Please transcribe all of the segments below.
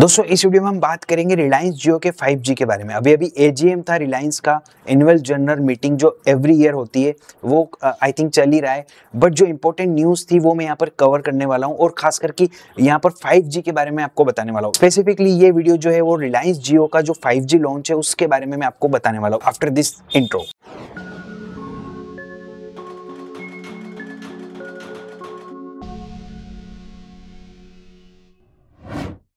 दोस्तों इस वीडियो में हम बात करेंगे रिलायंस जियो के 5G के बारे में अभी अभी एजीएम था रिलायंस का एनुअल जनरल मीटिंग जो एवरी ईयर होती है वो आई थिंक चल ही रहा है बट जो इंपॉर्टेंट न्यूज़ थी वो मैं यहाँ पर कवर करने वाला हूँ और खास करके यहाँ पर 5G के बारे में आपको बताने वाला हूँ स्पेसिफिकली ये वीडियो जो है वो रिलायंस जियो का जो फाइव लॉन्च है उसके बारे में मैं आपको बताने वाला हूँ आफ्टर दिस इंट्रो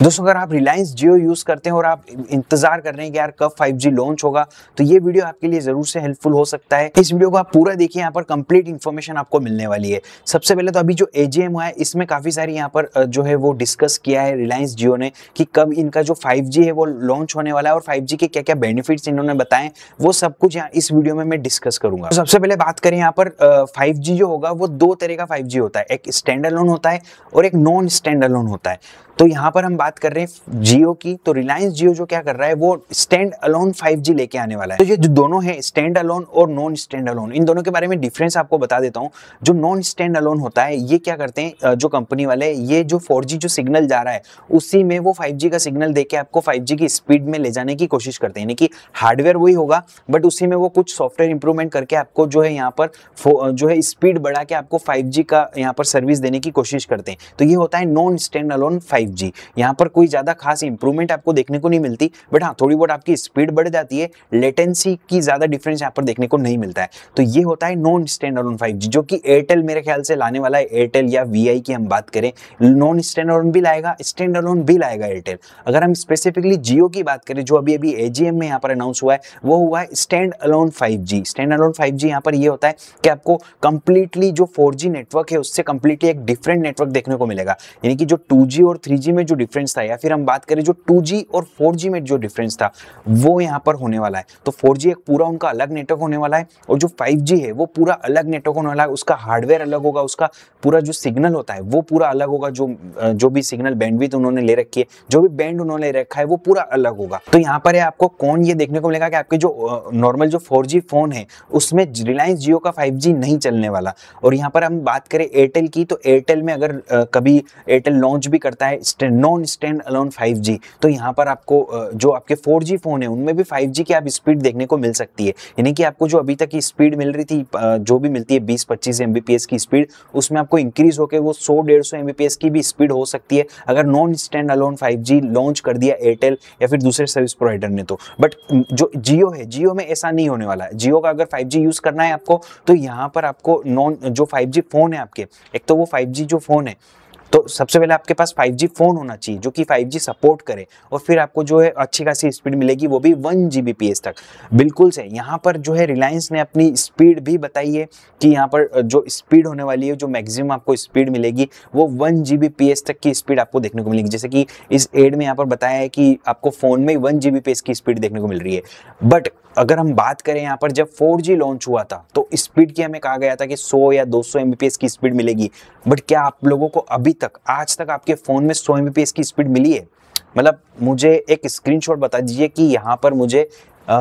दोस्तों अगर आप रिलायंस जियो यूज़ करते हैं और आप इंतजार कर रहे हैं कि यार कब 5G लॉन्च होगा तो ये वीडियो आपके लिए ज़रूर से हेल्पफुल हो सकता है इस वीडियो को आप पूरा देखिए यहाँ पर कंप्लीट इन्फॉर्मेशन आपको मिलने वाली है सबसे पहले तो अभी जो ए हुआ है इसमें काफ़ी सारी यहाँ पर जो है वो डिस्कस किया है रिलायंस जियो ने कि कब इनका जो फाइव है वो लॉन्च होने वाला है और फाइव के क्या क्या बेनिफिट्स इन्होंने बताएं वो सब कुछ यहाँ इस वीडियो में मैं डिस्कस करूंगा तो सबसे पहले बात करें यहाँ पर फाइव जो होगा वो दो तरह का फाइव होता है एक स्टैंडर लोन होता है और एक नॉन स्टैंड लोन होता है तो यहाँ पर हम बात कर रहे हैं जियो की तो रिलायंस जियो जो क्या कर रहा है वो स्टैंड अलोन 5G लेके आने वाला है तो ये जो दोनों है स्टैंड अलोन और नॉन स्टैंड अलोन इन दोनों के बारे में डिफरेंस आपको बता देता हूँ जो नॉन स्टैंड अलोन होता है ये क्या करते हैं जो कंपनी वाले ये जो फोर जो सिग्नल जा रहा है उसी में वो फाइव का सिग्नल दे के आपको फाइव की स्पीड में ले जाने की कोशिश करते हैं यानी कि हार्डवेयर वही होगा बट उसी में वो कुछ सॉफ्टवेयर इंप्रूवमेंट करके आपको जो है यहाँ पर जो है स्पीड बढ़ा के आपको फाइव का यहाँ पर सर्विस देने की कोशिश करते हैं तो ये होता है non stand alone five five G यहाँ पर कोई ज़्यादा खास इंप्रूवमेंट आपको देखने को नहीं मिलती बट हाँ थोड़ी बहुत आपकी स्पीड बढ़ जाती है लेटेंसी की ज़्यादा डिफरेंस यहाँ पर देखने को नहीं मिलता है तो ये होता है नॉन स्टैंड ऑन फाइव जो कि एयरटेल मेरे ख्याल से लाने वाला है एयरटेल या वी की हम बात करें नॉन स्टैंड ऑन भी लाएगा स्टैंड ऑन भी लाएगा एयरटेल अगर हम स्पेसिफिकली जियो की बात करें जो अभी अभी ए में यहाँ पर अनाउंस हुआ है वो हुआ है stand alone five G stand alone five G यहाँ पर ये होता है कि आपको कंप्लीटली जो फोर नेटवर्क है उससे कंप्लीटली एक डिफरेंट नेटवर्क देखने को मिलेगा यानी कि जो टू और थ्री 3G में जो डिफरेंस था या फिर हम बात करें जो 2G और 4G में जो डिफरेंस था वो यहाँ पर होने वाला है तो 4G एक पूरा उनका अलग नेटवर्क होने वाला है और जो 5G है वो पूरा अलग नेटवर्क होने वाला है उसका हार्डवेयर अलग होगा उसका पूरा जो सिग्नल होता है वो पूरा अलग होगा जो जो भी सिग्नल बैंडविथ उन्होंने ले रखी है जो भी बैंड उन्होंने रखा है वो पूरा अलग होगा तो यहाँ पर है आपको कौन ये देखने को मिलेगा कि आपके जो नॉर्मल जो फोर फोन है उसमें रिलायंस जियो का फाइव नहीं चलने वाला और यहाँ पर हम बात करें एयरटेल की तो एयरटेल में अगर कभी एयरटेल लॉन्च भी करता है stand non stand alone 5G तो यहाँ पर आपको जो आपके 4G फ़ोन है उनमें भी 5G की आप स्पीड देखने को मिल सकती है यानी कि आपको जो अभी तक की स्पीड मिल रही थी जो भी मिलती है बीस पच्चीस एम की स्पीड उसमें आपको इंक्रीज़ होकर वो सौ डेढ़ सौ की भी स्पीड हो सकती है अगर नॉन स्टैंड अलोन फाइव लॉन्च कर दिया एयरटेल या फिर दूसरे सर्विस प्रोवाइडर ने तो बट जो जियो है जियो में ऐसा नहीं होने वाला है जियो का अगर फाइव यूज़ करना है आपको तो यहाँ पर आपको नॉन जो 5G फ़ोन है आपके एक तो वो 5G जो फ़ोन है तो सबसे पहले आपके पास 5G फ़ोन होना चाहिए जो कि 5G सपोर्ट करे और फिर आपको जो है अच्छी खासी स्पीड मिलेगी वो भी वन जी तक बिल्कुल से यहाँ पर जो है रिलायंस ने अपनी स्पीड भी बताई है कि यहाँ पर जो स्पीड होने वाली है जो मैक्सिमम आपको स्पीड मिलेगी वो वन जी तक की स्पीड आपको देखने को मिलेगी जैसे कि इस एड में यहाँ पर बताया है कि आपको फ़ोन में वन जी की स्पीड देखने को मिल रही है बट अगर हम बात करें यहाँ पर जब 4G लॉन्च हुआ था तो स्पीड की हमें कहा गया था कि 100 या 200 सौ की स्पीड मिलेगी बट क्या आप लोगों को अभी तक आज तक आपके फ़ोन में 100 एम की स्पीड मिली है मतलब मुझे एक स्क्रीनशॉट बता दीजिए कि यहाँ पर मुझे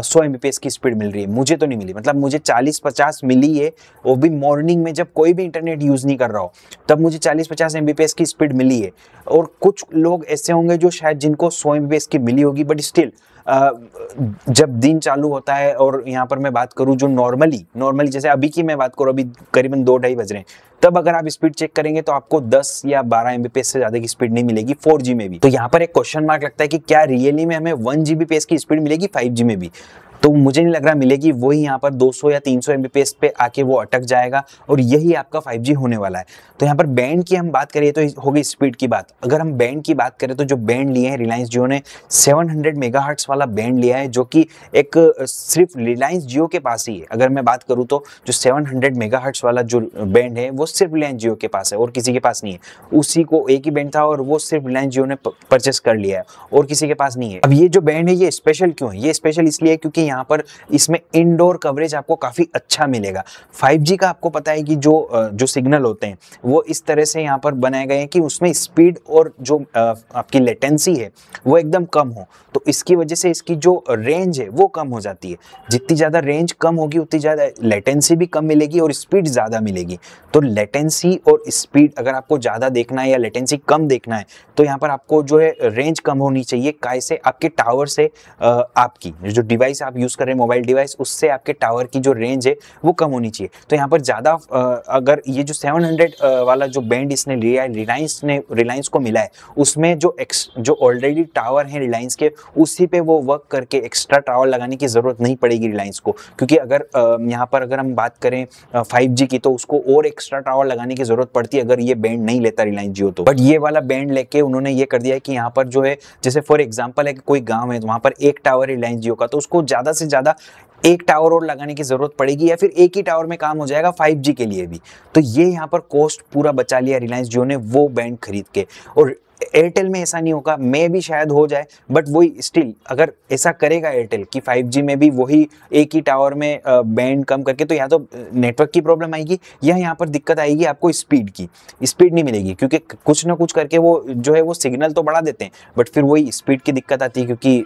सौ एम की स्पीड मिल रही है मुझे तो नहीं मिली मतलब मुझे 40-50 मिली है वो भी मॉर्निंग में जब कोई भी इंटरनेट यूज़ नहीं कर रहा हो तब मुझे 40-50 एम की स्पीड मिली है और कुछ लोग ऐसे होंगे जो शायद जिनको सौ एम की मिली होगी बट स्टिल जब दिन चालू होता है और यहाँ पर मैं बात करूँ जो नॉर्मली नॉर्मली जैसे अभी की मैं बात करूँ अभी करीबन दो ढाई बज रहे हैं तब अगर आप स्पीड चेक करेंगे तो आपको 10 या 12 एमबीपीएस से ज्यादा की स्पीड नहीं मिलेगी 4G में भी तो यहाँ पर एक क्वेश्चन मार्क लगता है कि क्या रियली में हमें वन जी की स्पीड मिलेगी 5G में भी तो मुझे नहीं लग रहा मिलेगी वही यहाँ पर 200 या 300 एमबीपीएस पे आके वो अटक जाएगा और यही आपका 5G होने वाला है तो यहाँ पर बैंड की हम बात करिए तो होगी स्पीड की बात अगर हम बैंड की बात करें तो जो बैंड लिए हैं रिलायंस जियो ने 700 हंड्रेड वाला बैंड लिया है जो कि एक सिर्फ रिलायंस जियो के पास ही है अगर मैं बात करूँ तो जो सेवन हंड्रेड वाला जो बैंड है वो सिर्फ रिलायंस जियो के पास है और किसी के पास नहीं है उसी को एक ही बैंड था और वो सिर्फ रिलायंस जियो ने परचेस कर लिया है और किसी के पास नहीं है अब ये जो बैंड है ये स्पेशल क्यों है ये स्पेशल इसलिए क्योंकि यहाँ पर इसमें इनडोर कवरेज आपको काफ़ी अच्छा मिलेगा 5G का आपको पता है कि जो जो सिग्नल होते हैं वो इस तरह से यहाँ पर बनाए गए हैं कि उसमें स्पीड और जो आपकी लेटेंसी है वो एकदम कम हो तो इसकी वजह से इसकी जो रेंज है वो कम हो जाती है जितनी ज़्यादा रेंज कम होगी उतनी ज़्यादा लेटेंसी भी कम मिलेगी और स्पीड ज़्यादा मिलेगी तो लेटेंसी और स्पीड अगर आपको ज़्यादा देखना है या लेटेंसी कम देखना है तो यहाँ पर आपको जो है रेंज कम होनी चाहिए कैसे आपके टावर से आपकी जो डिवाइस आप यूज़ कर रहे हैं मोबाइल डिवाइस उससे आपके टावर की जो रेंज है वो कम होनी चाहिए तो यहाँ पर ज़्यादा अगर ये जो 700 वाला जो बैंड इसने लिया है रिलायंस ने रिलायंस को मिला है उसमें जो एक्स जो ऑलरेडी टावर हैं रिलायंस के उसी पर वो वर्क करके एक्स्ट्रा टावर लगाने की ज़रूरत नहीं पड़ेगी रिलायंस को क्योंकि अगर यहाँ पर अगर हम बात करें फाइव की तो उसको और एक्स्ट्रा टावर लगाने की ज़रूरत पड़ती है अगर ये बैंड नहीं लेता रिलायंस जियो तो बट ये वाला बैंड लेके उन्होंने ये कर दिया है कि यहाँ पर जो है जैसे फॉर एग्जाम्पल है कोई गाँव है तो वहाँ पर एक टावर रिलायंस जियो का तो उसको ज़्यादा से ज़्यादा एक टावर और लगाने की ज़रूरत पड़ेगी या फिर एक ही टावर में काम हो जाएगा 5G के लिए भी तो ये यहाँ पर कॉस्ट पूरा बचा लिया रिलायंस जियो ने वो बैंड खरीद के और एयरटेल में ऐसा नहीं होगा मे भी शायद हो जाए बट वही स्टिल अगर ऐसा करेगा एयरटेल कि 5G में भी वही एक ही टावर में बैंड कम करके तो या तो नेटवर्क की प्रॉब्लम आएगी या यहाँ पर दिक्कत आएगी आपको स्पीड की स्पीड नहीं मिलेगी क्योंकि कुछ ना कुछ करके वो जो है वो सिग्नल तो बढ़ा देते हैं बट फिर वही स्पीड की दिक्कत आती है क्योंकि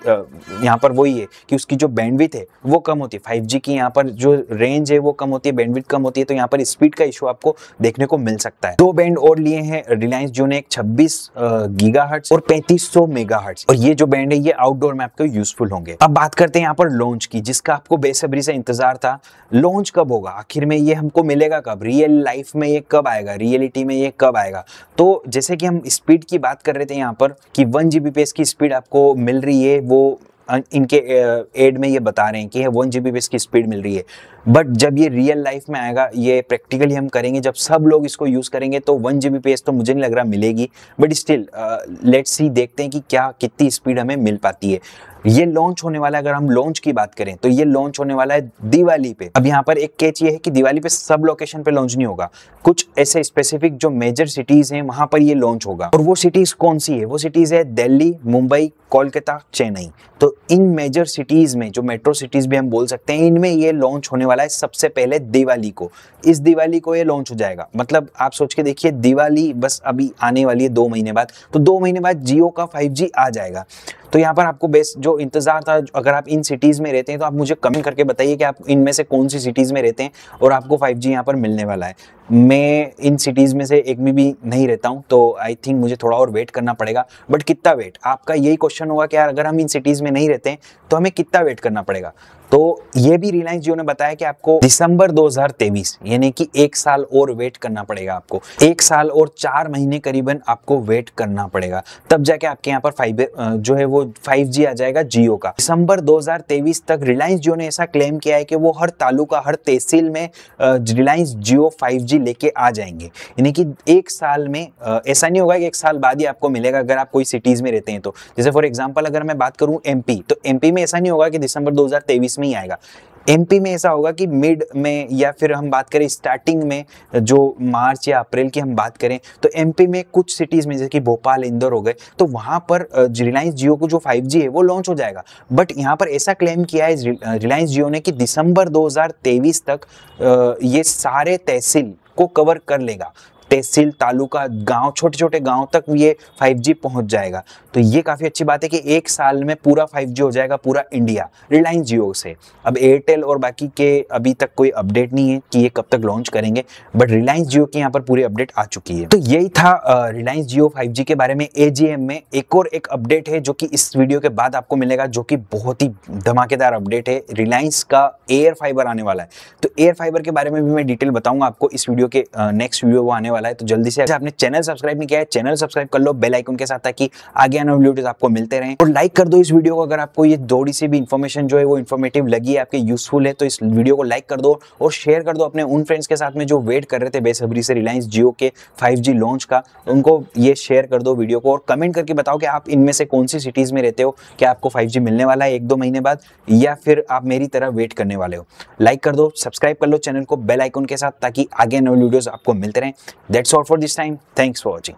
यहाँ पर वही है कि उसकी जो बैंडविथ है वो कम होती है फाइव की यहाँ पर जो रेंज है वो कम होती है बैंडविथ कम होती है तो यहाँ पर स्पीड का इशू आपको देखने को मिल सकता है दो बैंड और लिए हैं रिलायंस जियो ने एक छब्बीस गीगाहर्ट्ज और पैंतीस 3500 मेगाहर्ट्ज और ये जो बैंड है ये आउटडोर में आपको यूजफुल होंगे अब बात करते हैं यहाँ पर लॉन्च की जिसका आपको बेसब्री से इंतजार था लॉन्च कब होगा आखिर में ये हमको मिलेगा कब रियल लाइफ में ये कब आएगा रियलिटी में ये कब आएगा तो जैसे कि हम स्पीड की बात कर रहे थे यहाँ पर कि वन जी की स्पीड आपको मिल रही है वो अं, इनके एड में ये बता रहे हैं कि वन जी की स्पीड मिल रही है बट जब ये रियल लाइफ में आएगा ये प्रैक्टिकली हम करेंगे जब सब लोग इसको यूज़ करेंगे तो वन जी तो मुझे नहीं लग रहा मिलेगी बट स्टिल लेट्स सी देखते हैं कि क्या कितनी स्पीड हमें मिल पाती है ये लॉन्च होने वाला अगर हम लॉन्च की बात करें तो ये लॉन्च होने वाला है दिवाली पे अब यहाँ पर एक कैच ये है कि दिवाली पे सब लोकेशन पे लॉन्च नहीं होगा कुछ ऐसे स्पेसिफिक जो मेजर सिटीज हैं वहां पर ये लॉन्च होगा और वो सिटीज कौन सी है वो सिटीज है दिल्ली मुंबई कोलकाता चेन्नई तो इन मेजर सिटीज में जो मेट्रो सिटीज भी हम बोल सकते हैं इनमें ये लॉन्च होने वाला वाला है सबसे पहले दिवाली को इस दिवाली को ये लॉन्च हो जाएगा मतलब आप सोच के देखिए दिवाली बस अभी आने वाली है दो महीने बाद तो दो महीने बाद जियो का 5G आ जाएगा तो यहाँ पर आपको बेस्ट जो इंतजार था अगर आप इन सिटीज़ में रहते हैं तो आप मुझे कमेंट करके बताइए कि आप इनमें से कौन सी सिटीज़ में रहते हैं और आपको 5G जी यहाँ पर मिलने वाला है मैं इन सिटीज़ में से एक में भी नहीं रहता हूँ तो आई थिंक मुझे थोड़ा और वेट करना पड़ेगा बट कितना वेट आपका यही क्वेश्चन होगा कि यार अगर हम इन सिटीज़ में नहीं रहते हैं तो हमें कितना वेट करना पड़ेगा तो ये भी रिलायंस जियो ने बताया कि आपको दिसंबर 2023 यानी कि एक साल और वेट करना पड़ेगा आपको एक साल और चार महीने करीबन आपको वेट करना पड़ेगा तब जाके आपके यहाँ पर फाइबर जो है वो वो 5G आ जाएगा जियो का दिसंबर 2023 तक रिलायंस जियो ने ऐसा क्लेम किया है कि वो हर तालुका हर तहसील में रिलायंस जियो 5G लेके आ जाएंगे यानी कि एक साल में ऐसा नहीं होगा कि एक साल बाद ही आपको मिलेगा अगर आप कोई सिटीज़ में रहते हैं तो जैसे फॉर एग्जाम्पल अगर मैं बात करूँ एम तो एम में ऐसा नहीं होगा कि दिसंबर दो में ही आएगा एमपी में ऐसा होगा कि मिड में या फिर हम बात करें स्टार्टिंग में जो मार्च या अप्रैल की हम बात करें तो एमपी में कुछ सिटीज़ में जैसे कि भोपाल इंदौर हो गए तो वहाँ पर रिलायंस जियो को जो 5G है वो लॉन्च हो जाएगा बट यहाँ पर ऐसा क्लेम किया है रिलायंस जियो ने कि दिसंबर 2023 तक ये सारे तहसील को कवर कर लेगा तहसील तालुका गांव छोटे छोटे गांव तक ये 5G पहुंच जाएगा तो ये काफ़ी अच्छी बात है कि एक साल में पूरा 5G हो जाएगा पूरा इंडिया रिलायंस जियो से अब एयरटेल और बाकी के अभी तक कोई अपडेट नहीं है कि ये कब तक लॉन्च करेंगे बट रिलायंस जियो की यहाँ पर पूरी अपडेट आ चुकी है तो यही था रिलायंस जियो फाइव के बारे में ए में एक और एक अपडेट है जो कि इस वीडियो के बाद आपको मिलेगा जो कि बहुत ही धमाकेदार अपडेट है रिलायंस का एयर फाइबर आने वाला है तो एयर फाइबर के बारे में भी मैं डिटेल बताऊंगा आपको इस वीडियो के नेक्स्ट वीडियो वो आने वाला वाला है तो जल्दी से आपने चैनल सब्सक्राइब नहीं किया है चैनल सब्सक्राइब कर लो बेल आइकन के साथ ताकि आगे आने वाले वीडियोज आपको मिलते रहे और लाइक कर दो इस वीडियो को अगर आपको ये थोड़ी सी भी इन्फॉर्मेशन जो है वो इन्फॉर्मेटिव लगी है आपके यूजफुल है तो इस वीडियो को लाइक कर दो और शेयर कर दो अपने उन फ्रेंड्स के साथ में जो वेट कर रहे थे बेसब्री से रिलायंस जियो के फाइव लॉन्च का उनको ये शेयर कर दो वीडियो को और कमेंट करके बताओ कि आप इनमें से कौन सी सिटीज़ में रहते हो क्या आपको फाइव मिलने वाला है एक दो महीने बाद या फिर आप मेरी तरह वेट करने वाले हो लाइक कर दो सब्सक्राइब कर लो चैनल को बेल आइकन के साथ ताकि आगे नए वीडियोस आपको मिलते रहें That's all for this time. Thanks for watching.